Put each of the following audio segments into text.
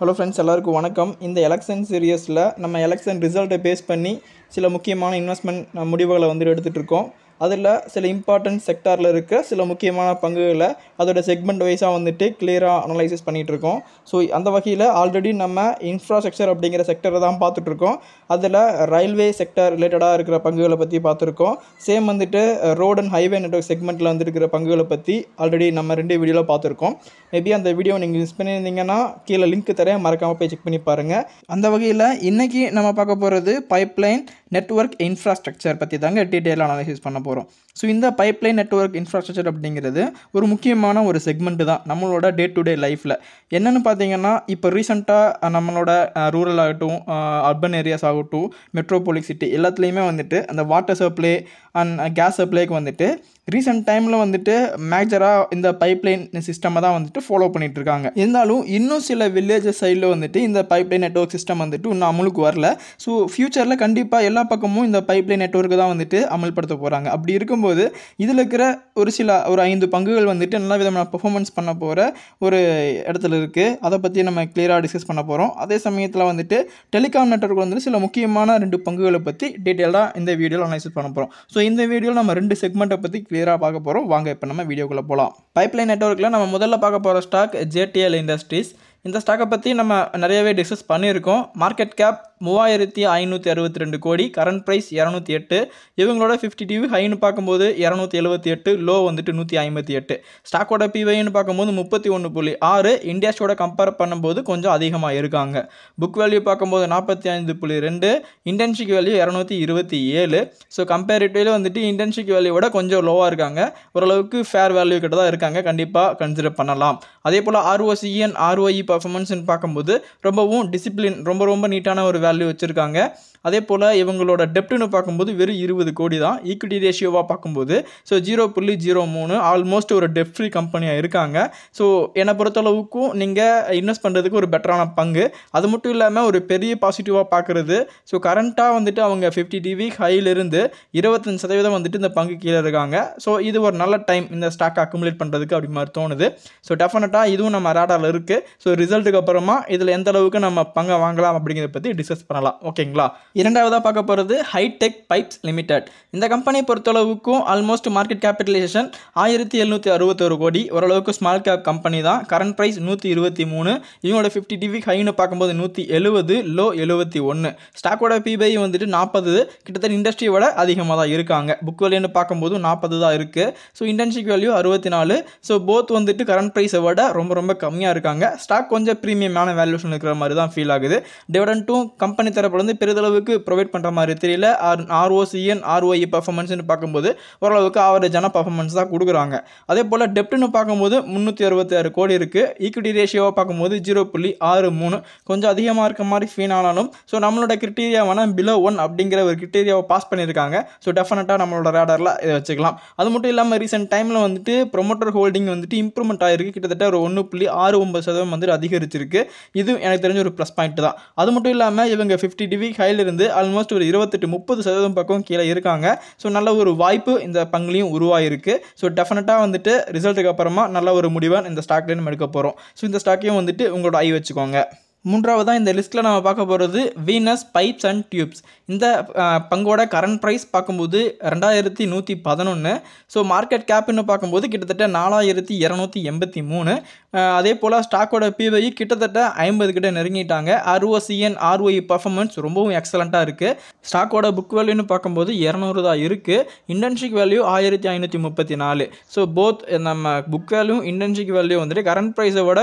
hello friends எல்லாருக்கும் வணக்கம் இந்த எலெக்ஷன் சீரியஸில் நம்ம எலெக்ஷன் ரிசல்ட்டை பேஸ் பண்ணி சில முக்கியமான இன்வெஸ்ட்மெண்ட் முடிவுகளை வந்து எடுத்துகிட்டு இருக்கோம் அதில் சில இம்பார்ட்டன்ட் செக்டாரில் இருக்க சில முக்கியமான பங்குகளை அதோட செக்மெண்ட் வைஸாக வந்துட்டு கிளியராக அனலைசிஸ் பண்ணிகிட்ருக்கோம் ஸோ அந்த வகையில் ஆல்ரெடி நம்ம இன்ஃப்ராஸ்ட்ரக்சர் அப்படிங்கிற செக்டரை தான் பார்த்துட்ருக்கோம் அதில் ரயில்வே செக்டர் ரிலேட்டடாக இருக்கிற பங்குகளை பற்றி பார்த்துருக்கோம் சேம் வந்துட்டு ரோட் அண்ட் ஹைவே நெட்ஒர்க் செக்மெண்ட்டில் வந்துருக்கிற பங்குகளை பற்றி ஆல்ரெடி நம்ம ரெண்டு வீடியோவில் பார்த்துருக்கோம் மேபி அந்த வீடியோ நீங்கள் மிஸ் பண்ணியிருந்தீங்கன்னா கீழே லிங்க் தரேன் மறக்காமல் போய் செக் பண்ணி பாருங்கள் அந்த வகையில் இன்றைக்கி நம்ம பார்க்க போகிறது பைப்லைன் நெட்ஒர்க் இன்ஃப்ராஸ்ட்ரக்சர் பற்றி தாங்க டீட்டெயில் அனாலிசிஸ் பண்ண போகிறோம் ஸோ இந்த பைப்லைன் நெட்ஒர்க் இன்ஃப்ராஸ்ட்ரக்சர் அப்படிங்கிறது ஒரு முக்கியமான ஒரு செக்மெண்ட் தான் நம்மளோட டே டு டே லைஃப்பில் என்னென்னு பார்த்தீங்கன்னா இப்போ ரீசெண்டாக நம்மளோட ரூரல் ஆகட்டும் அர்பன் ஏரியாஸ் ஆகட்டும் மெட்ரோபோலிக் சிட்டி எல்லாத்துலேயுமே வந்துட்டு அந்த வாட்டர் சப்ளை அண்ட் கேஸ் சப்ளைக்கு வந்துட்டு ரீசெண்ட் டைமில் வந்துட்டு மேஜராக இந்த பைப்லைன் சிஸ்டம் தான் வந்துட்டு ஃபாலோ பண்ணிகிட்டு இருக்காங்க இருந்தாலும் இன்னும் சில வில்லேஜஸ் சைடில் வந்துட்டு இந்த பைப்லைன் நெட்ஒர்க் சிஸ்டம் வந்துட்டு இன்னும் அமலுக்கு வரல ஸோ ஃப்யூச்சரில் கண்டிப்பாக எல்லா பக்கமும் இந்த பைப்லைன் நெட்ஒர்க்கு தான் வந்துட்டு அமல்படுத்த போகிறாங்க அப்படி இருக்கும்போது வரும்போது இதில் இருக்கிற ஒரு சில ஒரு ஐந்து பங்குகள் வந்துட்டு நல்ல விதமான பர்ஃபார்மன்ஸ் பண்ண போகிற ஒரு இடத்துல இருக்குது அதை பற்றி நம்ம கிளியராக டிஸ்கஸ் பண்ண போகிறோம் அதே சமயத்தில் வந்துட்டு டெலிகாம் நெட்ஒர்க் வந்துட்டு சில முக்கியமான ரெண்டு பங்குகளை பற்றி டீட்டெயிலாக இந்த வீடியோவில் அனலைசிஸ் பண்ண போகிறோம் ஸோ இந்த வீடியோவில் நம்ம ரெண்டு செக்மெண்ட்டை பற்றி கிளியராக பார்க்க போகிறோம் வாங்க இப்போ நம்ம வீடியோக்குள்ளே போகலாம் பைப்லைன் நெட்ஒர்க்கில் நம்ம முதல்ல பார்க்க போகிற ஸ்டாக் ஜேடிஎல் இண்டஸ்ட்ரீஸ் இந்த ஸ்டாக்கை பற்றி நம்ம நிறையவே டிஸ்கஸ் பண்ணியிருக்கோம் மார்க்கெட் கேப் மூவாயிரத்தி ஐநூற்றி அறுபத்தி ரெண்டு கோடி கரண்ட் ப்ரைஸ் இரநூத்தி எட்டு இவங்களோட ஃபிஃப்டி டிவி ஹைன்னு பார்க்கும்போது இரநூத்தி எழுபத்தி எட்டு லோ வந்துட்டு நூற்றி ஐம்பத்தி எட்டு ஸ்டாக்கோட பிவைன்னு பார்க்கும்போது முப்பத்தி ஒன்று புள்ளி ஆறு இண்டியாஸோட கம்பேர் பண்ணும்போது கொஞ்சம் அதிகமாக இருக்காங்க புக் வேல்யூ பார்க்கும்போது நாற்பத்தி ஐந்து புள்ளி ரெண்டு இன்டென்ஷிக் வேல்யூ இரநூத்தி இருபத்தி ஏழு ஸோ கம்பேரிட்டிவ்லி வந்துட்டு இன்டென்ஷிக் வேல்யூட கொஞ்சம் லோவாக இருக்காங்க ஓரளவுக்கு ஃபேர் வேல்யூ கிட்ட தான் இருக்காங்க கண்டிப்பாக கன்சிடர் பண்ணலாம் அதே போல் ஆர்ஓசிஎன் ஆர்ஓஇ பர்ஃபார்மன்ஸ்னு பார்க்கும்போது ரொம்பவும் டிசிப்ளின் ரொம்ப ரொம்ப நீட்டான ஒரு வேல்யூ வச்சுருக்காங்க அதே போல் இவங்களோட டெப்ட்னு பார்க்கும்போது வெறும் இருபது கோடி தான் ஈக்விட்டி ரேஷியோவாக பார்க்கும்போது ஸோ ஜீரோ புள்ளி ஜீரோ மூணு ஆல்மோஸ்ட் ஒரு டெப் ஃப்ரீ கம்பெனியாக இருக்காங்க ஸோ என்னை பொறுத்தளவுக்கும் நீங்கள் இன்வெஸ்ட் பண்ணுறதுக்கு ஒரு பெட்டரான பங்கு அது மட்டும் இல்லாமல் ஒரு பெரிய பாசிட்டிவாக பார்க்குறது ஸோ கரண்ட்டாக வந்துட்டு அவங்க ஃபிஃப்டி டிவி ஹையிலிருந்து இருபத்தஞ்சு சதவீதம் வந்துட்டு இந்த பங்கு கீழே இருக்காங்க ஸோ இது ஒரு நல்ல டைம் இந்த ஸ்டாக் அக்குமுலேட் பண்ணுறதுக்கு அப்படி மாதிரி தோணுது ஸோ டெஃபினட்டாக இதுவும் நம்ம ரேடாவில் இருக்குது ஸோ ரிசல்ட்டுக்கு அப்புறமா இதில் எந்த அளவுக்கு நம்ம பங்கை வாங்கலாம் அப்படிங்கிறத பற்றி டிஸ்கஸ் பண்ணலாம் ஓகேங்களா இரண்டாவதாக பார்க்க போகிறது ஹைடெக் பைப்ஸ் லிமிடெட் இந்த கம்பெனியை பொறுத்தளவுக்கும் ஆல்மோஸ்ட் மார்க்கெட் கேபிட்டலைசேஷன் ஆயிரத்தி எழுநூற்றி அறுபத்தொரு கோடி ஓரளவுக்கு ஸ்மால் கேப் கம்பெனி தான் கரண்ட் ப்ரைஸ் நூற்றி இருபத்தி மூணு இவங்களோட ஃபிஃப்டி டிவி ஹைன்னு பார்க்கும்போது நூற்றி எழுபது லோ எழுபத்தி ஒன்று ஸ்டாக்கோட பிபிஐ வந்துட்டு நாற்பது கிட்டத்தட்ட இண்டஸ்ட்ரியோட அதிகமாக தான் இருக்காங்க புக் வேல்யூன்னு பார்க்கும்போது நாற்பது தான் இருக்குது ஸோ இன்டர்ன்ஷிப் வேல்யூ அறுபத்தி நாலு ஸோ போத் வந்துட்டு கரண்ட் ப்ரைஸை விட ரொம்ப ரொம்ப கம்மியாக இருக்காங்க ஸ்டாக் கொஞ்சம் ப்ரீமியமான வேல்யூஷன் இருக்கிற மாதிரி தான் ஃபீல் ஆகுது டிவிடெண்ட்டும் கம்பெனி தரப்பில் வந்து பெரிதளவுக்கு ப்ரொவைட் பண்ணுற மாதிரி தெரியல ஆர் ஆர்ஓசிஎன் ஆர்ஓஇ பர்ஃபார்மன்ஸ்னு பார்க்கும்போது ஓரளவுக்கு ஆவரேஜான பர்ஃபார்மன்ஸ் தான் கொடுக்குறாங்க அதே போல் டெப்ட்னு பார்க்கும்போது முந்நூற்றி ஆறு கோடி இருக்குது ஈக்விட்டி ரேஷியோவாக பார்க்கும்போது ஜீரோ புள்ளி ஆறு மூணு கொஞ்சம் அதிகமாக இருக்க மாதிரி ஃபீல் ஆனாலும் ஸோ நம்மளோட கிரிட்டீரியா வேணால் பிலோ ஒன் அப்படிங்கிற ஒரு கிரிட்டீரியாவை பாஸ் பண்ணியிருக்காங்க ஸோ டெஃபினட்டாக நம்மளோட ரேடரில் இதை வச்சுக்கலாம் அது மட்டும் இல்லாமல் ரீசெண்ட் டைமில் வந்துட்டு ப்ரொமோட்டர் ஹோல்டிங் வந்துட்டு இம்ப்ரூவ்மெண்ட் ஆகிருக்கு கிட்டத்தட்ட ஒரு ஒன்று புள்ளி ஆறு ஒன்பது சதவீதம் வந்துட்டு அதிகரிச்சிருக்கு இது எனக்கு தெரிஞ்ச ஒரு ப்ளஸ் பாயிண்ட் தான் அது மட்டும் இல்லாமல் இவங்க ஃபிஃப்டி டிவி ஹைலிருந்து ஆல்மோஸ்ட் ஒரு இருபத்தெட்டு முப்பது சதவீதம் பக்கம் கீழே இருக்காங்க ஸோ நல்ல ஒரு வாய்ப்பு இந்த பங்குலையும் உருவாயிருக்கு ஸோ டெஃபினட்டாக வந்துட்டு ரிசல்ட்டுக்கு அப்புறமா நல்ல ஒரு முடிவை இந்த ஸ்டாக்லேயும் எடுக்க போகிறோம் ஸோ இந்த ஸ்டாக்கையும் வந்துட்டு உங்களோட ஐ வச்சுக்கோங்க மூன்றாவதாக இந்த லிஸ்ட்டில் நம்ம பார்க்க போகிறது வீனஸ் பைப்ஸ் அண்ட் டியூப்ஸ் இந்த பங்கோட கரண்ட் ப்ரைஸ் பார்க்கும்போது ரெண்டாயிரத்தி நூற்றி பதினொன்று ஸோ மார்க்கெட் கேப்னு பார்க்கும்போது கிட்டத்தட்ட நாலாயிரத்தி இரநூத்தி எண்பத்தி மூணு அதே போல் ஸ்டாக்கோட பிவையும் கிட்டத்தட்ட ஐம்பது கிட்ட நெருங்கிட்டாங்க ஆர்ஓசிஎன் ஆர்ஓஇ பர்ஃபார்மன்ஸ் ரொம்பவும் எக்ஸலண்ட்டாக இருக்குது ஸ்டாக்கோட புக் வேல்யூன்னு பார்க்கும்போது இரநூறு தான் இருக்குது இன்டென்ஷிக் வேல்யூ ஆயிரத்தி ஐநூற்றி முப்பத்தி நாலு ஸோ போத் நம்ம புக் வேல்யூ இன்டென்ஷிக் வேல்யூ வந்துட்டு கரண்ட் ப்ரைஸை விட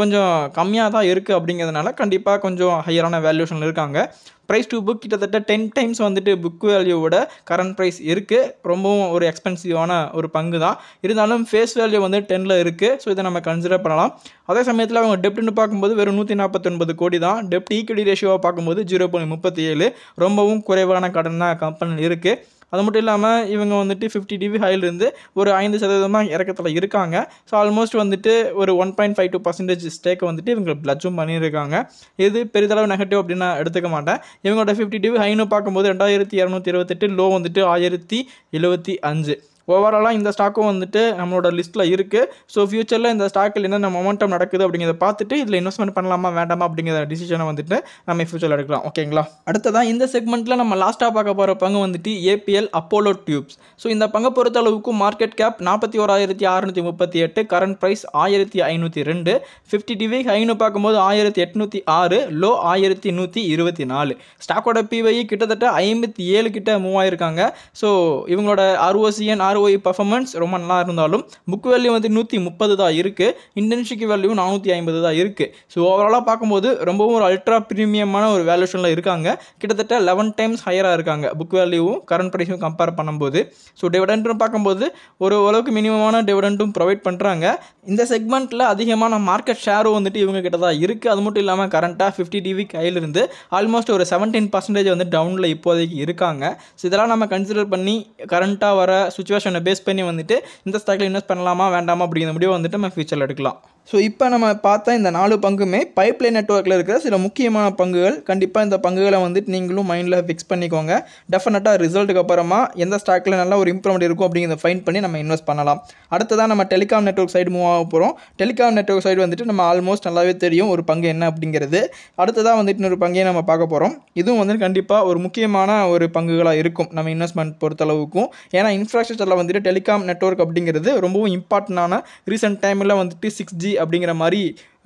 கொஞ்சம் கம்மியாக தான் இருக்குது அப்படிங்கிறதுனால அப்படின்றதுனால கண்டிப்பாக கொஞ்சம் ஹையரான வேல்யூஷனில் இருக்காங்க ப்ரைஸ் டு புக் கிட்டத்தட்ட டென் டைம்ஸ் வந்துட்டு புக் வேல்யூவோட கரண்ட் ப்ரைஸ் இருக்குது ரொம்பவும் ஒரு எக்ஸ்பென்சிவான ஒரு பங்கு தான் இருந்தாலும் ஃபேஸ் வேல்யூ வந்து டெனில் இருக்குது ஸோ இதை நம்ம கன்சிடர் பண்ணலாம் அதே சமயத்தில் அவங்க டெப்ட்னு பார்க்கும்போது வெறும் நூற்றி நாற்பத்தொன்பது கோடி தான் டெப்ட் ஈக்விட்டி ரேஷியோவாக பார்க்கும்போது ஜீரோ பாயிண்ட் முப்பத்தி ஏழு ரொம்பவும் குறைவான கடன் தான் கம்பெனி இருக்குது அது மட்டும் இல்லாமல் இவங்க வந்துட்டு ஃபிஃப்டி டிபி ஹையிலிருந்து ஒரு ஐந்து சதவீதமாக இறக்கத்தில் இருக்காங்க ஸோ ஆல்மோஸ்ட் வந்துட்டு ஒரு one point five two percentage ஸ்டேக்கை வந்துட்டு இவங்க பிளட்ஜும் பண்ணியிருக்காங்க இது பெரிதளவு நெகட்டிவ் அப்படின்னு எடுத்துக்க மாட்டேன் இவங்களோட ஃபிஃப்டி டிபி ஹைன்னு பார்க்கும்போது ரெண்டாயிரத்தி இரநூத்தி இருபத்தெட்டு லோ வந்துட்டு ஆயிரத்தி எழுபத்தி அஞ்சு ஓவராலாக இந்த ஸ்டாக்கும் வந்துட்டு நம்மளோட லிஸ்ட்டில் இருக்குது ஸோ ஃப்யூச்சரில் இந்த ஸ்டாக்கில் என்னென்ன மொமெண்டம் நடக்குது அப்படிங்கிறத பார்த்துட்டு இதில் இன்வெஸ்ட்மெண்ட் பண்ணலாமா வேண்டாமா அப்படிங்கிற டிசிஷனை வந்துட்டு நம்ம ஃப்யூச்சரில் எடுக்கலாம் ஓகேங்களா அடுத்ததான் இந்த செக்மெண்ட்டில் நம்ம லாஸ்ட்டாக பார்க்க போகிற பங்கு வந்துட்டு ஏபிஎல் அப்போலோ டியூப்ஸ் ஸோ இந்த பங்கை அளவுக்கு மார்க்கெட் கேப் நாற்பத்தி ஓராயிரத்தி அறுநூற்றி முப்பத்தி எட்டு கரண்ட் ப்ரைஸ் ஆயிரத்தி ஐநூற்றி ரெண்டு ஃபிஃப்டி டிவி ஹைனு பார்க்கும்போது ஆயிரத்தி எட்நூற்றி ஆறு லோ ஆயிரத்தி நூற்றி இருபத்தி நாலு ஸ்டாக்கோட பிவை e கிட்டத்தட்ட ஐம்பத்தி ஏழு கிட்ட மூவ் ஸோ இவங்களோட ஆர்ஓசிஎன் ஆர் ஆர்ஓஇ பர்ஃபார்மன்ஸ் e ரொம்ப நல்லா இருந்தாலும் புக் வேல்யூ வந்து நூற்றி முப்பது தான் இருக்குது இன்டர்ன்ஷிப் வேல்யூ நானூற்றி ஐம்பது தான் இருக்குது ஸோ ஓவராலாக பார்க்கும்போது ரொம்பவும் ஒரு அல்ட்ரா ப்ரீமியமான ஒரு வேல்யூஷனில் இருக்காங்க கிட்டத்தட்ட லெவன் டைம்ஸ் ஹையராக இருக்காங்க புக் வேல்யூவும் கரண்ட் ப்ரைஸும் கம்பேர் பண்ணும்போது ஸோ டிவிடெண்ட்டும் பார்க்கும்போது ஒரு அளவுக்கு மினிமமான டிவிடெண்டும் ப்ரொவைட் பண்ணுறாங்க இந்த செக்மெண்ட்டில் அதிகமான மார்க்கெட் ஷேரும் வந்துட்டு இவங்க கிட்ட தான் இருக்குது அது மட்டும் இல்லாமல் கரண்ட்டாக ஃபிஃப்டி டிவி கையிலிருந்து ஆல்மோஸ்ட் ஒரு செவன்டீன் பர்சன்டேஜ் வந்து டவுனில் இப்போதைக்கு இருக்காங்க ஸோ இதெல்லாம் நம்ம கன்சிடர் பண்ணி கரண்ட்டாக வர சுச்சுவேஷன் ஆப்ஷனை பேஸ் பண்ணி வந்துட்டு இந்த ஸ்டாக்கில் இன்வெஸ்ட் பண்ணலாமா வேண்டாமா அப்படிங்கிற முடிவு வந்துட்டு நம்ம ஃபியூச்சரில் எடுக்கலாம் ஸோ இப்போ நம்ம பார்த்தா இந்த நாலு பங்குமே பைப்லைன் நெட்ஒர்க்கில் இருக்கிற சில முக்கியமான பங்குகள் கண்டிப்பாக இந்த பங்குகளை வந்துட்டு நீங்களும் மைண்டில் ஃபிக்ஸ் பண்ணிக்கோங்க டெஃபினட்டாக ரிசல்ட்டுக்கு அப்புறமா எந்த ஸ்டாக்கில் நல்லா ஒரு இம்ப்ரூவ்மெண்ட் இருக்கும் அப்படிங்கிறத ஃபைன் பண்ணி நம்ம இன்வெஸ்ட் பண்ணலாம் தான் நம்ம டெலிகாம் நெட்ஒர்க் சைடு மூவ் ஆக போகிறோம் டெலிகாம் நெட்ஒர்க் சைடு வந்துட்டு நம்ம ஆல்மோஸ்ட் நல்லாவே தெரியும் ஒரு பங்கு என்ன அப்படிங்கிறது அடுத்ததாக வந்துட்டு இன்னொரு பங்கையை நம்ம பார்க்க போகிறோம் இதுவும் வந்துட்டு கண்டிப்பாக ஒரு முக்கியமான ஒரு பங்குகளாக இருக்கும் நம்ம இன்வெஸ்ட்மெண்ட் பொறுத்தளவுக்கும் ஏன்னா இன்ஃப்ராஸ்ட்ரக்சரில் வந்துட்டு டெலிகாம் நெட்ஒர்க் அப்படிங்கிறது ரொம்பவும் இம்பார்ட்டண்டான ரீசெண்ட் டைமில் வந்துட்டு சிக்ஸ் ஜி அப்படிங்கிற மாதிரி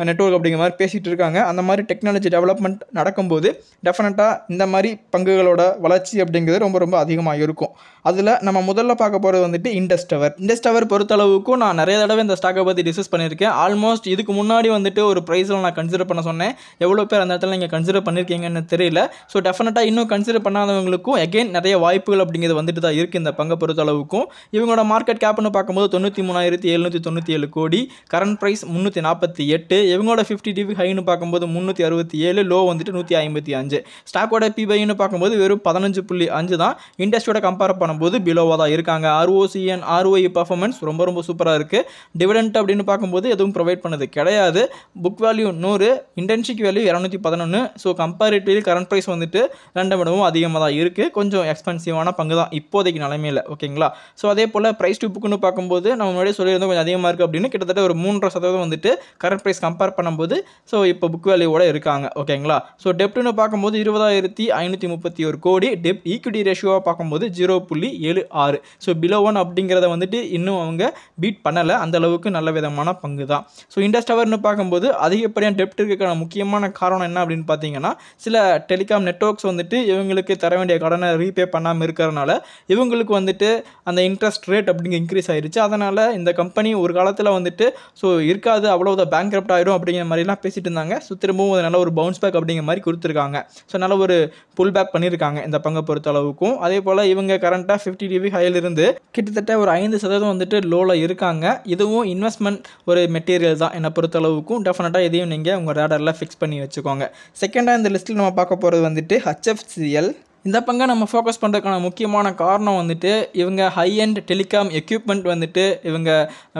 நெட்ஒர்க் அப்படிங்கிற மாதிரி பேசிகிட்டு இருக்காங்க அந்த மாதிரி டெக்னாலஜி டெவலப்மெண்ட் நடக்கும்போது டெஃபினட்டாக இந்த மாதிரி பங்குகளோட வளர்ச்சி அப்படிங்கிறது ரொம்ப ரொம்ப அதிகமாக இருக்கும் அதில் நம்ம முதல்ல பார்க்க போகிறது வந்துட்டு இண்டஸ் டவர் இண்டஸ் டவர் பொறுத்தளவுக்கும் நான் நிறைய தடவை இந்த ஸ்டாக்கை பற்றி டிஸ்கஸ் பண்ணியிருக்கேன் ஆல்மோஸ்ட் இதுக்கு முன்னாடி வந்துட்டு ஒரு ப்ரைஸில் நான் கன்சிடர் பண்ண சொன்னேன் எவ்வளோ பேர் அந்த இடத்துல நீங்கள் கன்சிடர் பண்ணியிருக்கீங்கன்னு தெரியல ஸோ டெஃபினட்டாக இன்னும் கன்சிடர் பண்ணாதவங்களுக்கும் எகெயின் நிறைய வாய்ப்புகள் அப்படிங்கிறது வந்துட்டு தான் இருக்குது இந்த பங்கை பொறுத்தளவுக்கும் இவங்களோட மார்க்கெட் கேப்னு பார்க்கும்போது தொண்ணூற்றி மூணாயிரத்தி எழுநூற்றி தொண்ணூற்றி ஏழு கோடி கரண்ட் ப்ரைஸ் முந்நூற்றி நாற்பத்தி எட்டு இவங்களோட ஃபிஃப்டி டிபி ஹைன்னு பார்க்கும்போது முந்நூற்றி அறுபத்தி ஏழு லோ வந்துட்டு நூற்றி ஐம்பத்தி அஞ்சு ஸ்டாக்கோட பிபைன்னு பார்க்கும்போது வெறும் பதினஞ்சு புள்ளி அஞ்சு தான் இண்டஸ்ட்ரியோட கம்பேர் பண்ணும்போது பிலோவாக தான் இருக்காங்க ஆர்ஓசிஎன் ஆர்ஓஇ பர்ஃபார்மன்ஸ் ரொம்ப ரொம்ப சூப்பராக இருக்குது டிவிடெண்ட் அப்படின்னு பார்க்கும்போது எதுவும் ப்ரொவைட் பண்ணது கிடையாது புக் வேல்யூ நூறு இன்டர்ன்ஷிப் வேல்யூ இரநூத்தி பதினொன்று ஸோ கம்பேரிட்டிவ்லி கரண்ட் ப்ரைஸ் வந்துட்டு ரெண்டு மடமும் அதிகமாக தான் இருக்குது கொஞ்சம் எக்ஸ்பென்சிவான பங்கு தான் இப்போதைக்கு நிலமையில் ஓகேங்களா ஸோ அதே போல் ப்ரைஸ் டு புக்குன்னு பார்க்கும்போது நம்ம முன்னாடியே சொல்லியிருந்தோம் கொஞ்சம் அதிகமாக இருக்குது அப்படின்னு கிட்டத்தட்ட ஒரு மூன்றரை சதவீதம் வந்துட்டு கரண்ட் ப்ரைஸ் கம்பேர் பண்ணும்போது ஸோ இப்போ புக் வேல்யூவோட இருக்காங்க ஓகேங்களா ஸோ டெப்ட்னு பார்க்கும்போது இருபதாயிரத்தி ஐநூற்றி முப்பத்தி ஒரு கோடி டெப்ட் ஈக்விட்டி ரேஷியோவாக பார்க்கும்போது ஜீரோ புள்ளி ஏழு ஆறு ஸோ பிலோ ஒன் அப்படிங்கிறத வந்துட்டு இன்னும் அவங்க பீட் பண்ணலை அந்த அளவுக்கு நல்ல விதமான பங்கு தான் ஸோ இண்டஸ்டவர்னு டவர்னு பார்க்கும்போது அதிகப்படியான டெப்ட் இருக்கிறதுக்கான முக்கியமான காரணம் என்ன அப்படின்னு பார்த்தீங்கன்னா சில டெலிகாம் நெட்ஒர்க்ஸ் வந்துட்டு இவங்களுக்கு தர வேண்டிய கடனை ரீபே பண்ணாமல் இருக்கிறனால இவங்களுக்கு வந்துட்டு அந்த இன்ட்ரெஸ்ட் ரேட் அப்படிங்க இன்க்ரீஸ் ஆயிடுச்சு அதனால் இந்த கம்பெனி ஒரு காலத்தில் வந்துட்டு ஸோ இருக்காது அவ்வளோதான் பேங்க் கிரப்டாக ஆகிடும் அப்படிங்கிற மாதிரிலாம் பேசிட்டு இருந்தாங்க ஸோ திரும்பவும் நல்ல ஒரு பவுன்ஸ் பேக் அப்படிங்கிற மாதிரி கொடுத்துருக்காங்க ஸோ நல்ல ஒரு புல் பேக் பண்ணியிருக்காங்க இந்த பங்கை பொறுத்த அளவுக்கும் அதே போல் இவங்க கரண்ட்டாக ஃபிஃப்டி டிவி ஹையில் இருந்து கிட்டத்தட்ட ஒரு ஐந்து சதவீதம் வந்துட்டு லோவில் இருக்காங்க இதுவும் இன்வெஸ்ட்மெண்ட் ஒரு மெட்டீரியல் தான் என்னை பொறுத்த அளவுக்கும் டெஃபினட்டாக இதையும் நீங்கள் உங்கள் ரேடரில் ஃபிக்ஸ் பண்ணி வச்சுக்கோங்க செகண்டாக இந்த லிஸ்ட்டில் நம்ம பார்க்க போகிறது வந்துட்டு ஹச்எஃப்சிஎல் இந்த பங்கை நம்ம ஃபோக்கஸ் பண்ணுறதுக்கான முக்கியமான காரணம் வந்துட்டு இவங்க ஹை அண்ட் டெலிகாம் எக்யூப்மெண்ட் வந்துட்டு இவங்க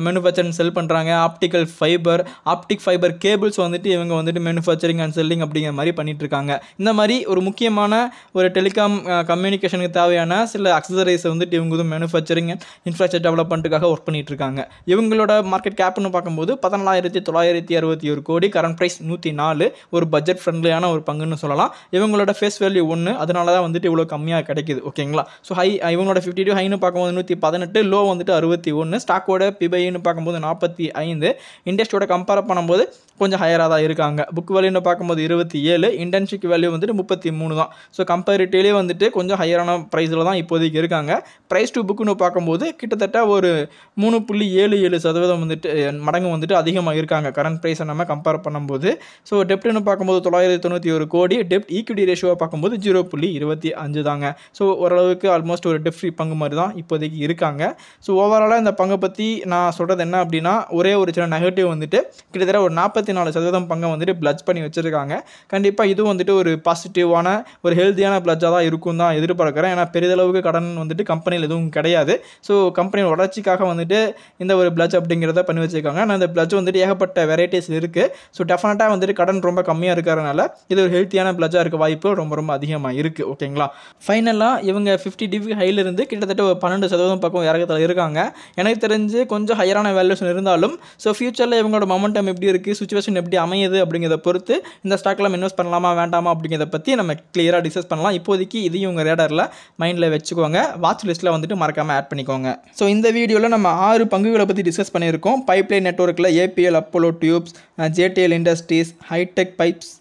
மேனுஃபேக்சரிங் செல் பண்ணுறாங்க optical fibre optic fibre cables வந்துட்டு இவங்க வந்துட்டு மேனுஃபேக்சரிங் அண்ட் செல்லிங் அப்படிங்கிற மாதிரி பண்ணிகிட்ருக்காங்க இந்த மாதிரி ஒரு முக்கியமான ஒரு டெலிகாம் கம்யூனிகேஷனுக்கு தேவையான சில அக்சசரிஸ் வந்துட்டு இவங்க வந்து மேனுஃபேக்சரிங் அண்ட் இன்ஃப்ராஸ்ட்ரக்சர் டெவலப்மெண்ட்டுக்காக ஒர்க் பண்ணிகிட்ருக்காங்க இவங்களோட மார்க்கெட் கேப்னு பார்க்கும்போது பதினாலாயிரத்தி தொள்ளாயிரத்தி அறுபத்தி ஒரு கோடி கரண்ட் ப்ரைஸ் நூற்றி நாலு ஒரு பட்ஜெட் ஃப்ரெண்ட்லியான ஒரு பங்குன்னு சொல்லலாம் இவங்களோட ஃபேஸ் வேல்யூ ஒன்று அதனால தான் வந்துட்டு இவ்வளோ கம்மியாக கிடைக்குது ஓகேங்களா ஸோ ஹை இவங்களோட ஃபிஃப்டி டூ ஹைன்னு பார்க்கும்போது நூற்றி பதினெட்டு லோ வந்துட்டு அறுபத்தி ஒன்று ஸ்டாக்கோட பிபைன்னு பார்க்கும்போது நாற்பத்தி ஐந்து இண்டஸ்ட்ரியோட கம்பேர் பண்ணும்போது கொஞ்சம் ஹையராக தான் இருக்காங்க புக் வேல்யூன்னு பார்க்கும்போது இருபத்தி ஏழு இன்டர்ன்ஷிப் வேல்யூ வந்துட்டு முப்பத்தி மூணு தான் ஸோ கம்பேரிட்டிவ்லேயே வந்துட்டு கொஞ்சம் ஹையரான ப்ரைஸில் தான் இப்போதைக்கு இருக்காங்க ப்ரைஸ் டு புக்குன்னு பார்க்கும்போது கிட்டத்தட்ட ஒரு மூணு புள்ளி ஏழு ஏழு சதவீதம் வந்துட்டு மடங்கு வந்துட்டு அதிகமாக இருக்காங்க கரண்ட் ப்ரைஸை நம்ம கம்பேர் பண்ணும்போது ஸோ டெப்ட்னு பார்க்கும்போது தொள்ளாயிரத்தி தொண்ணூற்றி ஒரு கோடி டெப்ட் ஈக்விட்டி ரேஷியோவை பார்க்கும்போது ஜீரோ புள்ளி இருபத்தி இருபத்தி அஞ்சு தாங்க ஸோ ஓரளவுக்கு ஆல்மோஸ்ட் ஒரு டிஃப்ரி பங்கு மாதிரி தான் இப்போதைக்கு இருக்காங்க ஸோ ஓவராலாக இந்த பங்கை பற்றி நான் சொல்கிறது என்ன அப்படின்னா ஒரே ஒரு சின்ன நெகட்டிவ் வந்துட்டு கிட்டத்தட்ட ஒரு நாற்பத்தி நாலு சதவீதம் பங்கை வந்துட்டு பிளட்ஜ் பண்ணி வச்சுருக்காங்க கண்டிப்பாக இதுவும் வந்துட்டு ஒரு பாசிட்டிவான ஒரு ஹெல்த்தியான பிளட்ஜாக தான் இருக்கும் தான் எதிர்பார்க்குறேன் ஏன்னா பெரிதளவுக்கு கடன் வந்துட்டு கம்பெனியில் எதுவும் கிடையாது ஸோ கம்பெனியோட வளர்ச்சிக்காக வந்துட்டு இந்த ஒரு பிளட்ஜ் அப்படிங்கிறத பண்ணி வச்சுருக்காங்க ஆனால் இந்த பிளட்ஜ் வந்துட்டு ஏகப்பட்ட வெரைட்டிஸ் இருக்குது ஸோ டெஃபினட்டாக வந்துட்டு கடன் ரொம்ப கம்மியாக இருக்கிறதுனால இது ஒரு ஹெல்த்தியான பிளட்ஜாக இருக்க வாய்ப்பு ரொம்ப ரொம்ப அதிகமாக இருக்குது ஓகேங்க ஓகேங்களா ஃபைனலாக இவங்க ஃபிஃப்டி டிபி ஹையிலிருந்து கிட்டத்தட்ட ஒரு பன்னெண்டு சதவீதம் பக்கம் இறக்கத்தில் இருக்காங்க எனக்கு தெரிஞ்சு கொஞ்சம் ஹையரான வேல்யூஷன் இருந்தாலும் ஸோ ஃபியூச்சரில் இவங்களோட மொமெண்டம் எப்படி இருக்குது சுச்சுவேஷன் எப்படி அமையுது அப்படிங்கிறத பொறுத்து இந்த ஸ்டாக்கில் நம்ம இன்வெஸ்ட் பண்ணலாமா வேண்டாமா அப்படிங்கிறத பற்றி நம்ம கிளியராக டிஸ்கஸ் பண்ணலாம் இப்போதைக்கு இதையும் உங்கள் ரேடரில் மைண்டில் வச்சுக்கோங்க வாட்ச் லிஸ்ட்டில் வந்துட்டு மறக்காமல் ஆட் பண்ணிக்கோங்க ஸோ இந்த வீடியோவில் நம்ம ஆறு பங்குகளை பற்றி டிஸ்கஸ் பண்ணியிருக்கோம் பைப்லைன் நெட்ஒர்க்கில் APL Apollo tubes JDL industries hitech pipes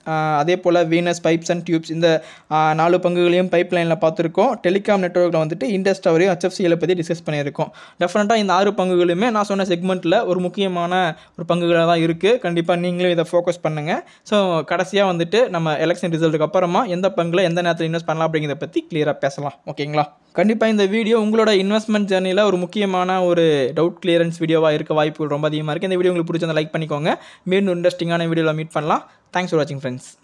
அதே போல் வீனஸ் பைப்ஸ் அண்ட் டியூப்ஸ் இந்த நாலு பங்குகளையும் டெலிகாம்லேயும் பைப் லைனில் பார்த்துருக்கோம் டெலிகாம் நெட்ஒர்க்கில் வந்துட்டு இண்டஸ் டவரையும் ஹெச்எஃப்சியில் பற்றி டிஸ்கஸ் பண்ணியிருக்கோம் டெஃபினட்டாக இந்த ஆறு பங்குகளுமே நான் சொன்ன செக்மெண்ட்டில் ஒரு முக்கியமான ஒரு பங்குகளாக தான் இருக்குது கண்டிப்பாக நீங்களும் இதை ஃபோக்கஸ் பண்ணுங்கள் ஸோ கடைசியாக வந்துட்டு நம்ம எலெக்ஷன் ரிசல்ட்டுக்கு அப்புறமா எந்த பங்கில் எந்த நேரத்தில் இன்வெஸ்ட் பண்ணலாம் அப்படிங்கிறத பற்றி கிளியராக பேசலாம் ஓகேங்களா கண்டிப்பாக இந்த வீடியோ உங்களோட இன்வெஸ்ட்மெண்ட் ஜேர்னியில் ஒரு முக்கியமான ஒரு டவுட் கிளியரன்ஸ் வீடியோவாக இருக்க வாய்ப்புகள் ரொம்ப அதிகமாக இருக்குது இந்த வீடியோ உங்களுக்கு பிடிச்சிருந்தா லைக் பண்ணிக்கோங்க மீண்டும் இன்ட்ரெஸ்டிங்கான வீடியோவில் மீட் பண்ணலாம் தேங்க்ஸ் ஃபார் வாட்சிங் ஃப்ரெண்ட்ஸ்